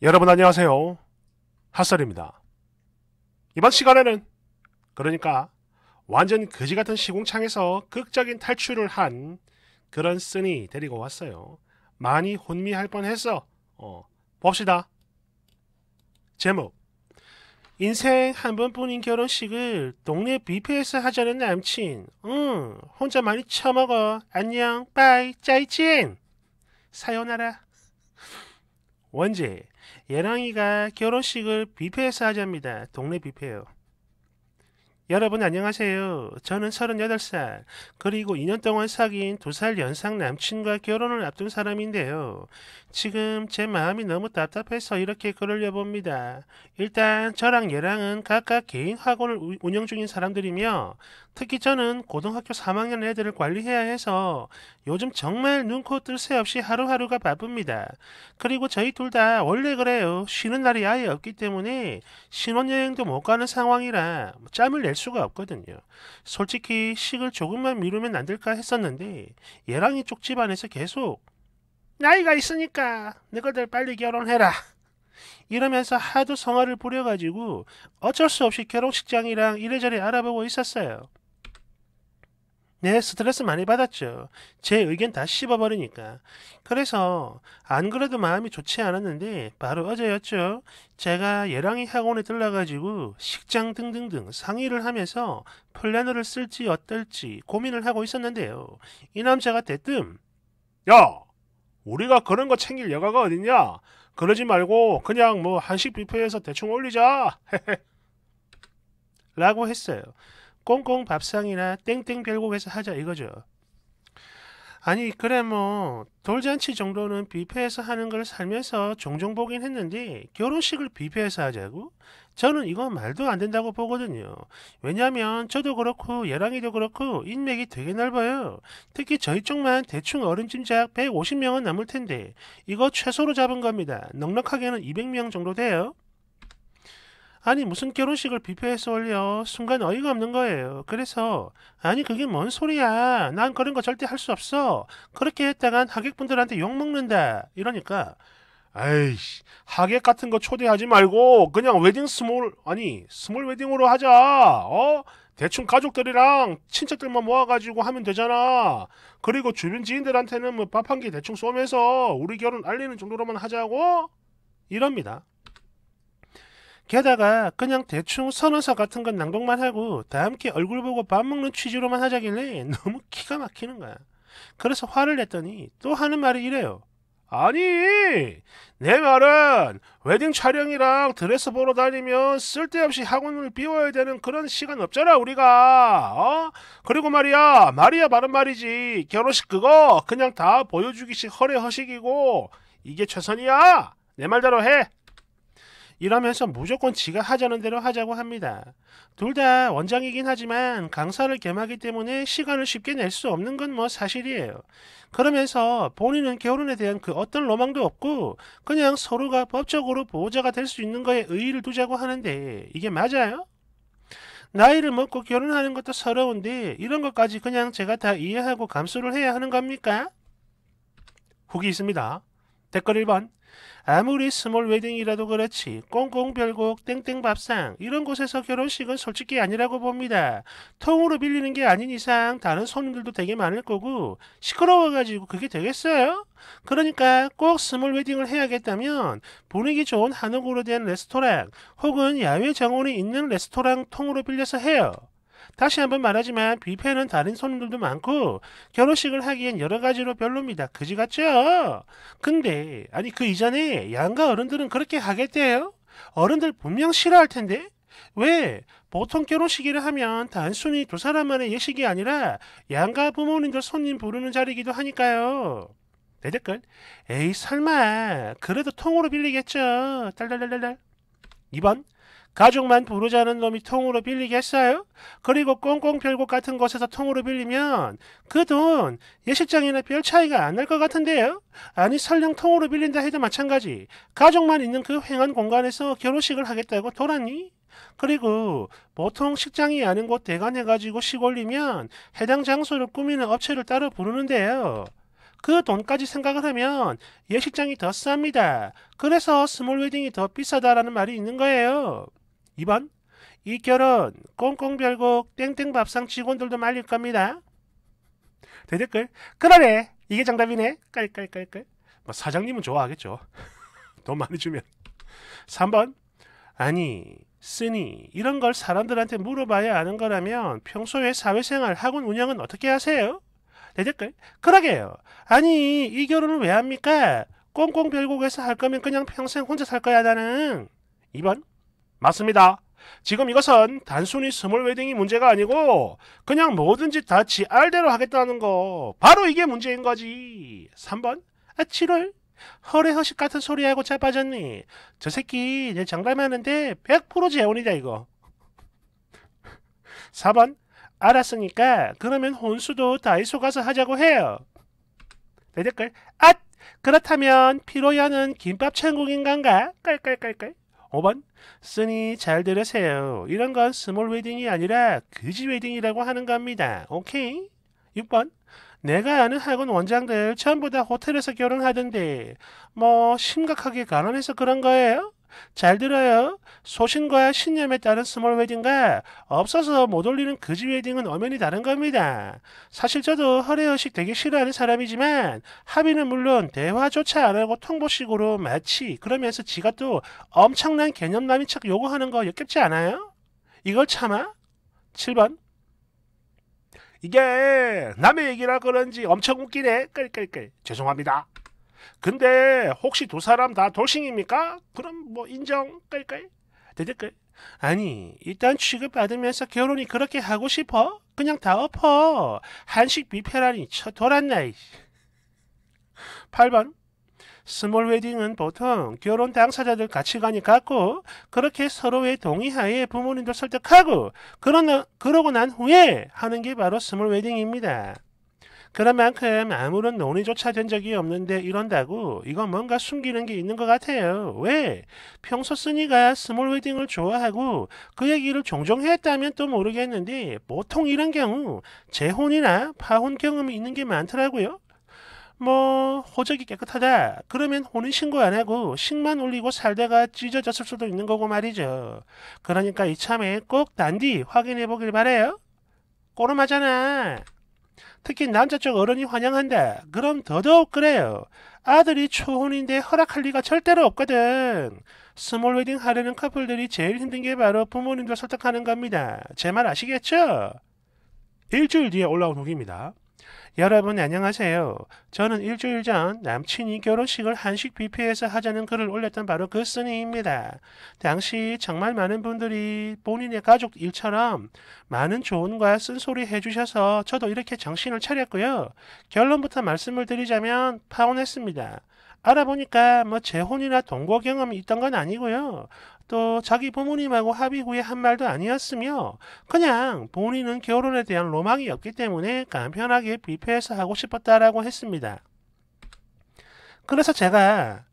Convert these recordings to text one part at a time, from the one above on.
여러분 안녕하세요. 핫설입니다. 이번 시간에는 그러니까 완전 거지같은 시공창에서 극적인 탈출을 한 그런 쓴이 데리고 왔어요. 많이 혼미할 뻔했어. 어, 봅시다. 제목 인생 한 번뿐인 결혼식을 동네 뷔페에서 하자는 남친 응 혼자 많이 처먹어 안녕 빠이 짜이찐 사요나라 원제 예랑이가 결혼식을 뷔페에서 하자입니다. 동네 뷔페요. 여러분 안녕하세요. 저는 38살, 그리고 2년 동안 사귄 2살 연상 남친과 결혼을 앞둔 사람인데요. 지금 제 마음이 너무 답답해서 이렇게 글을 여봅니다. 일단 저랑 예랑은 각각 개인 학원을 운영 중인 사람들이며 특히 저는 고등학교 3학년 애들을 관리해야 해서 요즘 정말 눈코 뜰 새 없이 하루하루가 바쁩니다. 그리고 저희 둘 다 원래 그래요. 쉬는 날이 아예 없기 때문에 신혼여행도 못 가는 상황이라 짬을 낼 수가 없거든요. 솔직히 식을 조금만 미루면 안 될까 했었는데 얘랑이 쪽 집안에서 계속 나이가 있으니까 너희들 빨리 결혼해라. 이러면서 하도 성화를 부려가지고 어쩔 수 없이 결혼식장이랑 이래저래 알아보고 있었어요. 네, 스트레스 많이 받았죠. 제 의견 다 씹어버리니까. 그래서 안 그래도 마음이 좋지 않았는데 바로 어제였죠. 제가 예랑이 학원에 들러가지고 식장 등등등 상의를 하면서 플래너를 쓸지 어떨지 고민을 하고 있었는데요. 이 남자가 대뜸 야! 우리가 그런 거 챙길 여가가 어딨냐? 그러지 말고 그냥 뭐 한식 뷔페에서 대충 올리자. 라고 했어요. 꽁꽁 밥상이나 땡땡 별곡에서 하자 이거죠. 아니 그래 뭐 돌잔치 정도는 뷔페에서 하는 걸 살면서 종종 보긴 했는데 결혼식을 뷔페에서 하자고? 저는 이건 말도 안 된다고 보거든요. 왜냐면 저도 그렇고 예랑이도 그렇고 인맥이 되게 넓어요. 특히 저희 쪽만 대충 어른짐작 150명은 남을 텐데 이거 최소로 잡은 겁니다. 넉넉하게는 200명 정도 돼요. 아니 무슨 결혼식을 뷔페에서 올려 순간 어이가 없는 거예요. 그래서 아니 그게 뭔 소리야. 난 그런 거 절대 할 수 없어. 그렇게 했다간 하객분들한테 욕먹는다. 이러니까 아이씨 하객 같은 거 초대하지 말고 그냥 웨딩 스몰 아니 스몰 웨딩으로 하자. 어? 대충 가족들이랑 친척들만 모아가지고 하면 되잖아. 그리고 주변 지인들한테는 뭐 밥한끼 대충 쏘면서 우리 결혼 알리는 정도로만 하자고 이럽니다. 게다가 그냥 대충 선언서 같은 건 낭독만 하고 다 함께 얼굴 보고 밥 먹는 취지로만 하자길래 너무 기가 막히는 거야. 그래서 화를 냈더니 또 하는 말이 이래요. 아니 내 말은 웨딩 촬영이랑 드레스 보러 다니면 쓸데없이 학원을 비워야 되는 그런 시간 없잖아 우리가 어 그리고 말이야 말이야 말은 말이지 결혼식 그거 그냥 다 보여주기식 허례허식이고 이게 최선이야 내 말대로 해 이러면서 무조건 지가 하자는 대로 하자고 합니다. 둘 다 원장이긴 하지만 강사를 겸하기 때문에 시간을 쉽게 낼 수 없는 건 뭐 사실이에요. 그러면서 본인은 결혼에 대한 그 어떤 로망도 없고 그냥 서로가 법적으로 보호자가 될 수 있는 거에 의의를 두자고 하는데 이게 맞아요? 나이를 먹고 결혼하는 것도 서러운데 이런 것까지 그냥 제가 다 이해하고 감수를 해야 하는 겁니까? 후기 있습니다. 댓글 1번 아무리 스몰 웨딩이라도 그렇지 꽁꽁별곡 땡땡밥상 이런 곳에서 결혼식은 솔직히 아니라고 봅니다. 통으로 빌리는 게 아닌 이상 다른 손님들도 되게 많을 거고 시끄러워가지고 그게 되겠어요? 그러니까 꼭 스몰 웨딩을 해야겠다면 분위기 좋은 한옥으로 된 레스토랑 혹은 야외 정원이 있는 레스토랑 통으로 빌려서 해요. 다시 한번 말하지만 뷔페는 다른 손님들도 많고 결혼식을 하기엔 여러 가지로 별로입니다. 그지 같죠? 근데 아니 그 이전에 양가 어른들은 그렇게 하겠대요? 어른들 분명 싫어할 텐데? 왜? 보통 결혼식이라 하면 단순히 두 사람만의 예식이 아니라 양가 부모님들 손님 부르는 자리이기도 하니까요. 내 댓글 에이 설마 그래도 통으로 빌리겠죠. 딸딸딸딸 2번 가죽만 부르자는 놈이 통으로 빌리겠어요? 그리고 꽁꽁 별고 같은 곳에서 통으로 빌리면 그 돈 예식장이나 별 차이가 안 날 것 같은데요? 아니 설령 통으로 빌린다 해도 마찬가지 가족만 있는 그 횡한 공간에서 결혼식을 하겠다고 돌았니? 그리고 보통 식장이 아닌 곳 대관해가지고 시골이면 해당 장소를 꾸미는 업체를 따로 부르는데요. 그 돈까지 생각을 하면 예식장이 더 쌉니다. 그래서 스몰 웨딩이 더 비싸다라는 말이 있는 거예요. 2번 이 결혼 꽁꽁별곡 땡땡밥상 직원들도 말릴 겁니다. 대댓글 그러네 이게 정답이네 깔깔깔깔 뭐 사장님은 좋아하겠죠. 돈 많이 주면 3번 아니 쓰니 이런 걸 사람들한테 물어봐야 아는 거라면 평소에 사회생활 학원 운영은 어떻게 하세요? 대댓글 그러게요. 아니 이 결혼을 왜 합니까? 꽁꽁 별곡에서 할 거면 그냥 평생 혼자 살 거야 나는 2번 맞습니다. 지금 이것은 단순히 스몰 웨딩이 문제가 아니고 그냥 뭐든지 다 지알대로 하겠다는 거 바로 이게 문제인 거지 3번 아 7월 허례허식 같은 소리하고 자빠졌니 저 새끼 내 장담하는데 100% 재혼이다 이거 4번 알았으니까 그러면 혼수도 다이소 가서 하자고 해요 내 댓글 앗 그렇다면 피로야는 김밥 천국인 간가 깔깔깔깔 5번 쓰니 잘 들으세요. 이런 건 스몰 웨딩이 아니라 그지 웨딩이라고 하는 겁니다. 오케이? 6번 내가 아는 학원 원장들 전부 다 호텔에서 결혼하던데 뭐 심각하게 가난해서 그런 거예요? 잘 들어요. 소신과 신념에 따른 스몰 웨딩과 없어서 못 올리는 그지 웨딩은 엄연히 다른 겁니다. 사실 저도 허례허식 되게 싫어하는 사람이지만 합의는 물론 대화조차 안 하고 통보식으로 마치 그러면서 지가 또 엄청난 개념남인 척 요구하는 거 역겹지 않아요? 이걸 참아? 7번 이게 남의 얘기라 그런지 엄청 웃기네. 끌끌끌. 죄송합니다. 근데 혹시 두 사람 다 돌싱입니까? 그럼 뭐 인정 깔깔 대댓글 아니 일단 취급받으면서 결혼이 그렇게 하고 싶어? 그냥 다 엎어 한식 뷔페라니 쳐돌았나 8번 스몰 웨딩은 보통 결혼 당사자들 가치관이 같고 그렇게 서로의 동의하에 부모님도 설득하고 그러나, 그러고 난 후에 하는 게 바로 스몰 웨딩입니다. 그런 만큼 아무런 논의조차 된 적이 없는데 이런다고 이건 뭔가 숨기는 게 있는 것 같아요. 왜? 평소 쓰니가 스몰 웨딩을 좋아하고 그 얘기를 종종 했다면 또 모르겠는데 보통 이런 경우 재혼이나 파혼 경험이 있는 게 많더라고요. 뭐 호적이 깨끗하다 그러면 혼인 신고 안 하고 식만 올리고 살다가 찢어졌을 수도 있는 거고 말이죠 그러니까 이참에 꼭 단디 확인해 보길 바래요 꼬름하잖아 특히 남자 쪽 어른이 환영한다. 그럼 더더욱 그래요. 아들이 초혼인데 허락할 리가 절대로 없거든. 스몰 웨딩 하려는 커플들이 제일 힘든 게 바로 부모님들 설득하는 겁니다. 제 말 아시겠죠? 일주일 뒤에 올라온 후기입니다. 여러분 안녕하세요. 저는 일주일 전 남친이 결혼식을 한식 뷔페에서 하자는 글을 올렸던 바로 그 스님입니다. 당시 정말 많은 분들이 본인의 가족 일처럼 많은 조언과 쓴소리 해주셔서 저도 이렇게 정신을 차렸고요. 결론부터 말씀을 드리자면 파혼했습니다. 알아보니까 뭐 재혼이나 동거 경험이 있던 건 아니고요. 또 자기 부모님하고 합의 후에 한 말도 아니었으며 그냥 본인은 결혼에 대한 로망이 없기 때문에 간편하게 뷔페에서 하고 싶었다라고 했습니다. 그래서 제가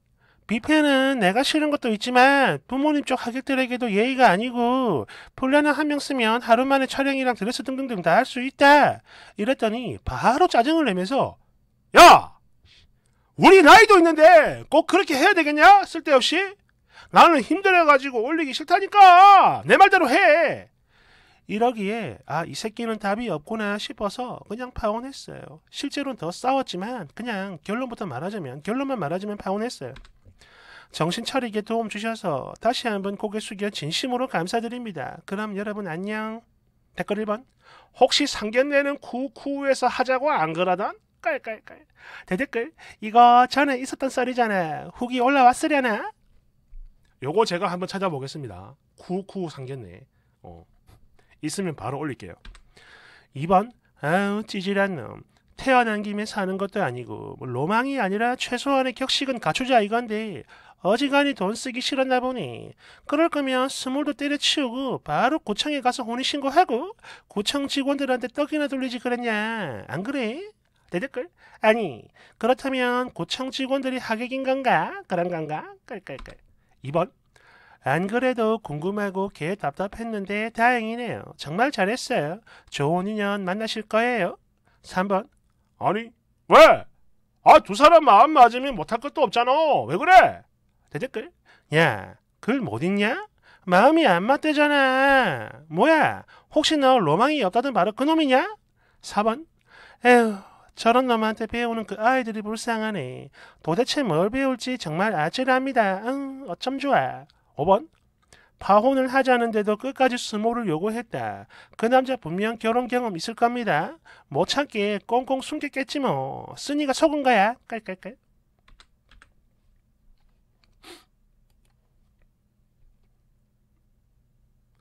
뷔페는 내가 싫은 것도 있지만 부모님 쪽 하객들에게도 예의가 아니고 플래너 한명 쓰면 하루 만에 촬영이랑 드레스 등등등 다 할 수 있다 이랬더니 바로 짜증을 내면서 야! 우리 나이도 있는데 꼭 그렇게 해야 되겠냐? 쓸데없이? 나는 힘들어가지고 올리기 싫다니까! 내 말대로 해! 이러기에 아 이 새끼는 답이 없구나 싶어서 그냥 파혼했어요. 실제로는 더 싸웠지만 그냥 결론부터 말하자면 결론만 말하자면 파혼했어요. 정신 차리게 도움 주셔서 다시 한번 고개 숙여 진심으로 감사드립니다. 그럼 여러분 안녕. 댓글 1번 혹시 상견례는 쿠쿠에서 하자고 안 그러던? 깔깔깔 대댓글 이거 전에 있었던 썰이잖아 후기 올라왔으려나? 요거 제가 한번 찾아보겠습니다 쿠쿠 상견네 어. 있으면 바로 올릴게요 2번 아우 찌질한 놈 태어난 김에 사는 것도 아니고 뭐 로망이 아니라 최소한의 격식은 갖추자 이건데 어지간히 돈 쓰기 싫었나 보니 그럴 거면 스물도 때려치우고 바로 구청에 가서 혼인신고하고 구청 직원들한테 떡이나 돌리지 그랬냐 안 그래? 내 댓글? 아니 그렇다면 고청 직원들이 하객인 건가? 그런 건가? 깔깔깔 2번 안 그래도 궁금하고 개 답답했는데 다행이네요. 정말 잘했어요. 좋은 인연 만나실 거예요. 3번 아니 왜? 아 두 사람 마음 맞으면 못할 것도 없잖아. 왜 그래? 대 댓글 야 글못 읽냐? 마음이 안 맞대잖아. 뭐야? 혹시 너 로망이 없다던 바로 그놈이냐? 4번 에휴 저런 놈한테 배우는 그 아이들이 불쌍하네. 도대체 뭘 배울지 정말 아찔합니다. 응, 어쩜 좋아. 5번. 파혼을 하자는데도 끝까지 수모를 요구했다. 그 남자 분명 결혼 경험 있을 겁니다. 못 참게 꽁꽁 숨겼겠지 뭐. 쓰니가 속은 거야. 깔깔깔.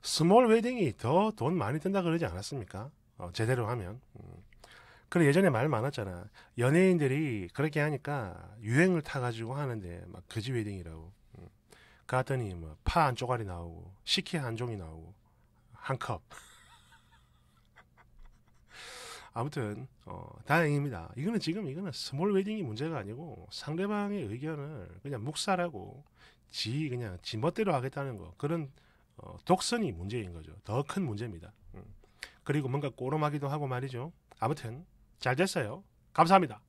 스몰 웨딩이 더 돈 많이 든다 그러지 않았습니까? 어, 제대로 하면. 음. 그리고 예전에 말 많았잖아. 연예인들이 그렇게 하니까 유행을 타가지고 하는데 막그지 웨딩이라고. 응. 갔더니 뭐 파한 쪼가리 나오고 식혜 한 종이 나오고 한 컵. 아무튼 어, 다행입니다. 이거는 지금 이거는 스몰 웨딩이 문제가 아니고 상대방의 의견을 그냥 묵살하고 지 그냥 지 멋대로 하겠다는 거 그런 어, 독선이 문제인 거죠. 더 큰 문제입니다. 음. 그리고 뭔가 꼬름하기도 하고 말이죠. 아무튼 잘 됐어요. 감사합니다.